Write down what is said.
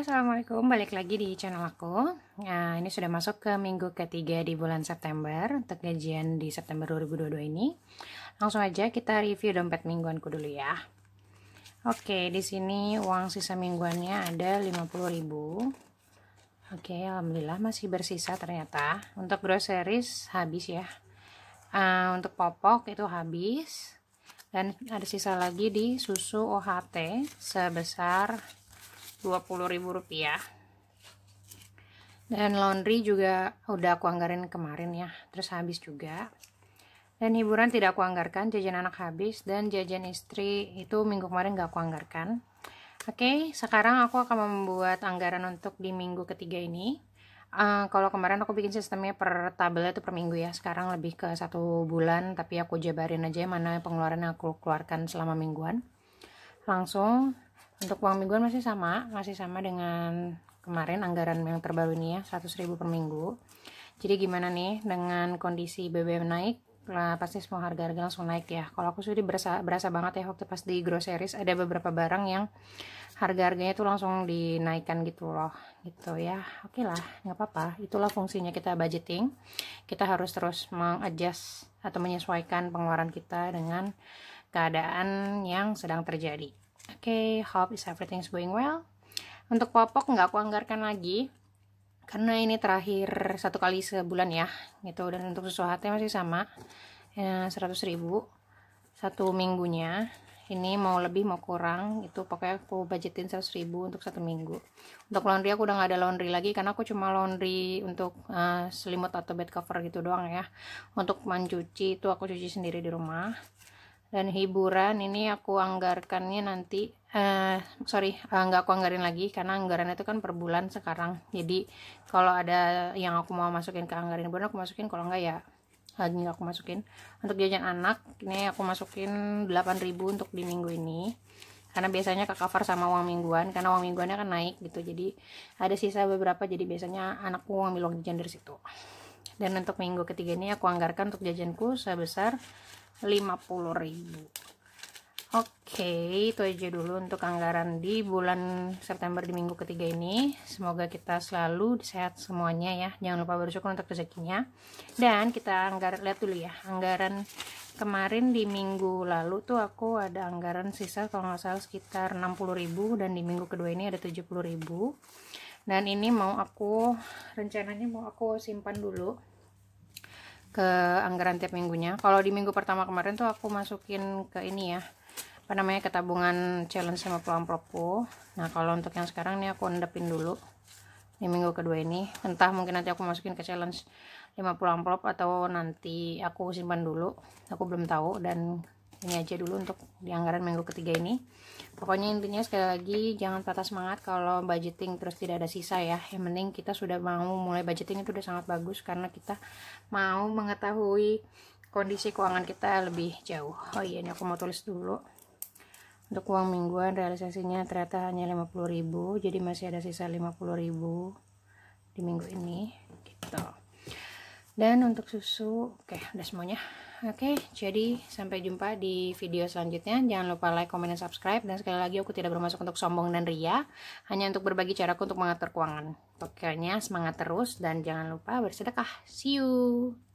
Assalamualaikum, balik lagi di channel aku Nah ini sudah masuk ke minggu ketiga di bulan September Untuk gajian di September 2022 ini Langsung aja kita review dompet mingguanku dulu ya Oke di sini uang sisa mingguannya ada 50000 Oke Alhamdulillah masih bersisa ternyata Untuk groceries habis ya uh, Untuk popok itu habis dan ada sisa lagi di susu OHT sebesar Rp20.000 dan laundry juga udah aku anggarin kemarin ya terus habis juga dan hiburan tidak aku anggarkan jajan anak habis dan jajan istri itu minggu kemarin gak aku anggarkan oke okay, sekarang aku akan membuat anggaran untuk di minggu ketiga ini uh, kalau kemarin aku bikin sistemnya per tabel itu per minggu ya sekarang lebih ke satu bulan tapi aku jabarin aja mana pengeluaran yang aku keluarkan selama mingguan langsung untuk uang mingguan masih sama masih sama dengan kemarin anggaran yang terbaru ini ya 100.000 per minggu jadi gimana nih dengan kondisi BBM naik lah pasti semua harga-harga langsung naik ya kalau aku sudah berasa, berasa banget ya waktu pas di groceries ada beberapa barang yang harga-harganya tuh langsung dinaikkan gitu loh gitu ya oke okay lah nggak apa-apa itulah fungsinya kita budgeting kita harus terus mengadjust atau menyesuaikan pengeluaran kita dengan keadaan yang sedang terjadi okay, hope is everything's going well untuk popok nggak aku anggarkan lagi karena ini terakhir satu kali sebulan ya gitu dan untuk sesuatu masih sama ya, 100 ribu satu minggunya ini mau lebih mau kurang itu pokoknya aku budgetin 100 ribu untuk satu minggu untuk laundry aku udah nggak ada laundry lagi karena aku cuma laundry untuk uh, selimut atau bed cover gitu doang ya untuk mencuci itu aku cuci sendiri di rumah dan hiburan ini aku anggarkannya nanti uh, sorry uh, aku anggarin lagi karena anggaran itu kan per bulan sekarang jadi kalau ada yang aku mau masukin ke anggaran bulan aku masukin kalau nggak ya lagi nggak aku masukin untuk jajan anak ini aku masukin 8000 untuk di minggu ini karena biasanya ke cover sama uang mingguan karena uang mingguannya kan naik gitu jadi ada sisa beberapa jadi biasanya anakku ngambil uang jajan dari situ dan untuk minggu ketiga ini aku anggarkan untuk jajanku sebesar ribu, oke itu aja dulu untuk anggaran di bulan September di minggu ketiga ini semoga kita selalu sehat semuanya ya jangan lupa bersyukur untuk rezekinya dan kita anggaran lihat dulu ya anggaran kemarin di minggu lalu tuh aku ada anggaran sisa kalau nggak salah sekitar ribu dan di minggu kedua ini ada ribu. dan ini mau aku rencananya mau aku simpan dulu ke anggaran tiap minggunya kalau di minggu pertama kemarin tuh aku masukin ke ini ya apa namanya ke tabungan challenge sama peluang propo nah kalau untuk yang sekarang nih aku endepin dulu di minggu kedua ini entah mungkin nanti aku masukin ke challenge 50 amplop atau nanti aku simpan dulu aku belum tahu dan ini aja dulu untuk di anggaran minggu ketiga ini pokoknya intinya sekali lagi jangan patah semangat kalau budgeting terus tidak ada sisa ya yang penting kita sudah mau mulai budgeting itu sudah sangat bagus karena kita mau mengetahui kondisi keuangan kita lebih jauh oh iya ini aku mau tulis dulu untuk uang mingguan realisasinya ternyata hanya 50.000 jadi masih ada sisa 50.000 di minggu ini gitu dan untuk susu oke okay, udah semuanya oke okay, jadi sampai jumpa di video selanjutnya jangan lupa like comment dan subscribe dan sekali lagi aku tidak bermaksud untuk sombong dan ria hanya untuk berbagi caraku untuk mengatur keuangan pokoknya semangat terus dan jangan lupa bersedekah see you